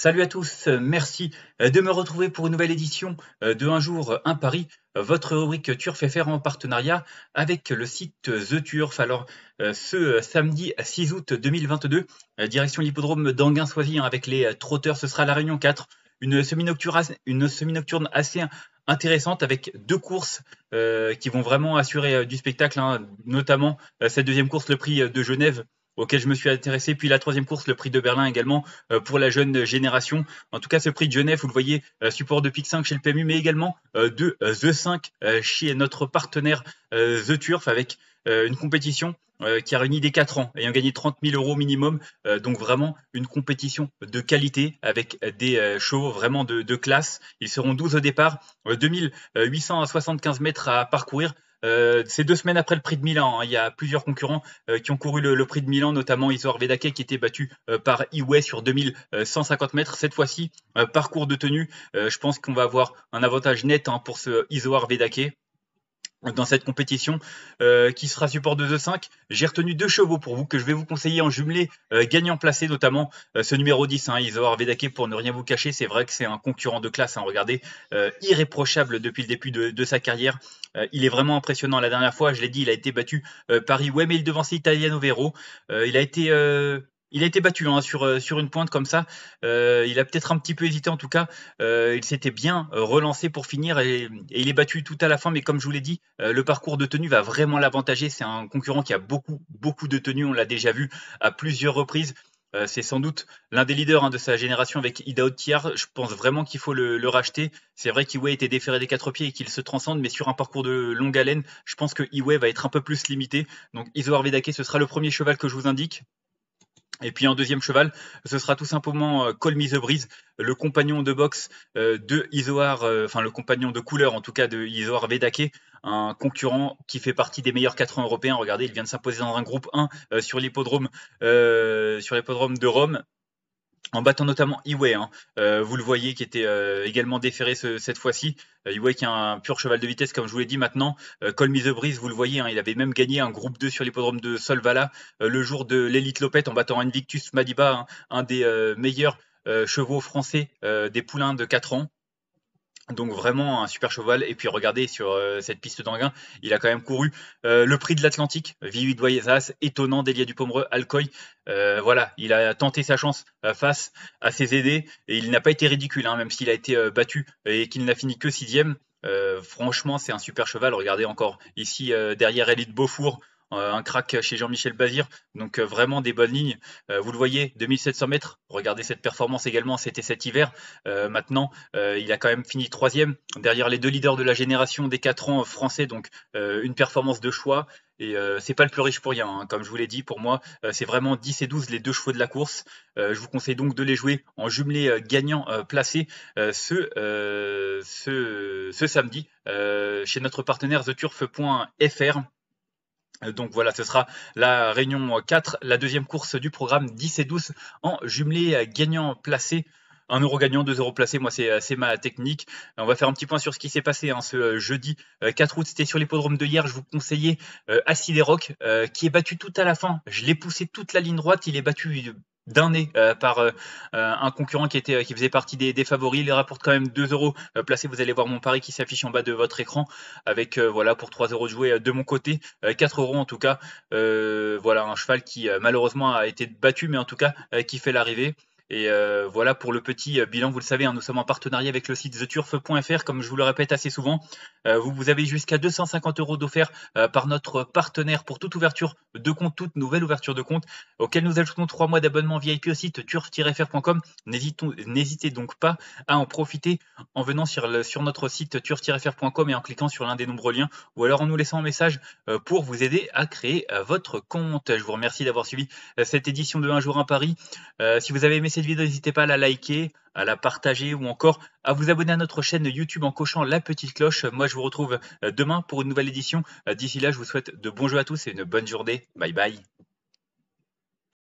Salut à tous, merci euh, de me retrouver pour une nouvelle édition euh, de Un jour, un Paris, euh, votre rubrique Turf FR en partenariat avec le site The Turf. Alors, ce samedi 6 août 2022, direction l'hippodrome d'Anguin-Soisy hein, avec les trotteurs, ce sera la Réunion 4, une semi-nocturne semi nocturne assez intéressante avec deux courses qui vont vraiment assurer du spectacle, hein, notamment cette deuxième course, le prix de Genève auquel je me suis intéressé. Puis la troisième course, le prix de Berlin également euh, pour la jeune génération. En tout cas, ce prix de Genève, vous le voyez, euh, support de PIC 5 chez le PMU, mais également euh, de The 5 chez notre partenaire The Turf avec une compétition qui a réuni des 4 ans, ayant gagné 30 000 euros minimum. donc vraiment une compétition de qualité avec des chevaux vraiment de, de classe. Ils seront 12 au départ, 2875 mètres à parcourir. Euh, c'est deux semaines après le prix de Milan. Hein. Il y a plusieurs concurrents euh, qui ont couru le, prix de Milan, notamment Isoar Vedake qui était battu euh, par Iway sur 2150 mètres. Cette fois-ci, parcours de tenue, je pense qu'on va avoir un avantage net hein, pour ce Isoar Vedake dans cette compétition euh, qui sera support de 2-5. J'ai retenu deux chevaux pour vous que je vais vous conseiller en jumelé euh, gagnant placé, notamment euh, ce numéro 10, hein, Isor Vedake, pour ne rien vous cacher. C'est vrai que c'est un concurrent de classe, hein, regardez, irréprochable depuis le début de, sa carrière. il est vraiment impressionnant. La dernière fois, je l'ai dit, il a été battu par Iwem et il devançait Italiano Vero. il a été il a été battu hein, sur, euh, sur une pointe comme ça. Euh, il a peut-être un petit peu hésité en tout cas. Euh, il s'était bien relancé pour finir et, il est battu tout à la fin. Mais comme je vous l'ai dit, le parcours de tenue va vraiment l'avantager. C'est un concurrent qui a beaucoup, beaucoup de tenue, On l'a déjà vu à plusieurs reprises. c'est sans doute l'un des leaders hein, de sa génération avec Ida Otiar, Je pense vraiment qu'il faut le, racheter. C'est vrai qu'Iway était déféré des quatre pieds et qu'il se transcende, mais sur un parcours de longue haleine, je pense que Iway va être un peu plus limité. Donc Iso Arvedake, ce sera le premier cheval que je vous indique. Et puis en deuxième cheval, ce sera tout simplement euh, Colmise the Breeze, le compagnon de boxe euh, de Isoar, euh, enfin le compagnon de couleur en tout cas de Isoar Vedake, un concurrent qui fait partie des meilleurs 4 ans européens. Regardez, il vient de s'imposer dans un groupe 1 sur l'hippodrome sur l'hippodrome de Rome en battant notamment Iway, hein. euh, vous le voyez, qui était euh, également déféré cette fois-ci. Euh, Iway qui est un pur cheval de vitesse, comme je vous l'ai dit maintenant. Euh, Colmy vous le voyez, hein, il avait même gagné un groupe 2 sur l'hippodrome de Solvala le jour de l'élite Lopette en battant Invictus Madiba, hein, un des meilleurs chevaux français des poulains de 4 ans. Donc vraiment un super cheval. Et puis regardez sur euh, cette piste d'Anguin, il a quand même couru euh, le prix de l'Atlantique, Vivi Doyezas, étonnant d'Elia Dupomereux, Alcoy. Euh, voilà, il a tenté sa chance face à ses aidés et il n'a pas été ridicule, hein, même s'il a été battu et qu'il n'a fini que sixième. franchement, c'est un super cheval. Regardez encore ici derrière Elite Beaufour, euh, un crack chez Jean-Michel Bazir, donc euh, vraiment des bonnes lignes. Euh, vous le voyez, 2700 mètres, regardez cette performance également, c'était cet hiver. maintenant, il a quand même fini troisième, derrière les deux leaders de la génération des 4 ans français, donc une performance de choix. Et c'est pas le plus riche pour rien. Hein. Comme je vous l'ai dit, pour moi, c'est vraiment 10 et 12 les deux chevaux de la course. je vous conseille donc de les jouer en jumelé gagnant placé ce, ce, ce, samedi chez notre partenaire theturf.fr. Euh, donc voilà, ce sera la réunion 4, la deuxième course du programme 10 et 12 en jumelé gagnant placé. un euro gagnant, 2 euros placé. moi c'est euh, ma technique. Euh, on va faire un petit point sur ce qui s'est passé hein, ce jeudi 4 août, c'était sur l'hippodrome de hier, je vous conseillais euh, qui est battu tout à la fin. Je l'ai poussé toute la ligne droite, il est battu d'un nez euh, par euh, euh, un concurrent qui, était, qui faisait partie des, défavoris favoris. Il rapporte quand même 2 euros placés. Vous allez voir mon pari qui s'affiche en bas de votre écran avec voilà pour 3 euros de jouer de mon côté, 4 euros en tout cas. voilà un cheval qui malheureusement a été battu, mais en tout cas qui fait l'arrivée. Et euh, voilà pour le petit euh, bilan. Vous le savez, hein, nous sommes en partenariat avec le site theturf.fr, comme je vous le répète assez souvent. Euh, vous, avez jusqu'à 250 euros d'offert par notre partenaire pour toute ouverture de compte, toute nouvelle ouverture de compte, auquel nous ajoutons trois mois d'abonnement VIP au site turf-fr.com. N'hésitez donc pas à en profiter en venant sur, notre site turf-fr.com et en cliquant sur l'un des nombreux liens, ou alors en nous laissant un message pour vous aider à créer votre compte. Je vous remercie d'avoir suivi cette édition de Un jour un Paris. si vous avez aimé cette cette vidéo, n'hésitez pas à la liker, à la partager ou encore à vous abonner à notre chaîne YouTube en cochant la petite cloche. Moi, je vous retrouve euh, demain pour une nouvelle édition. Euh, d'ici là, je vous souhaite de bons jeux à tous et une bonne journée. Bye bye.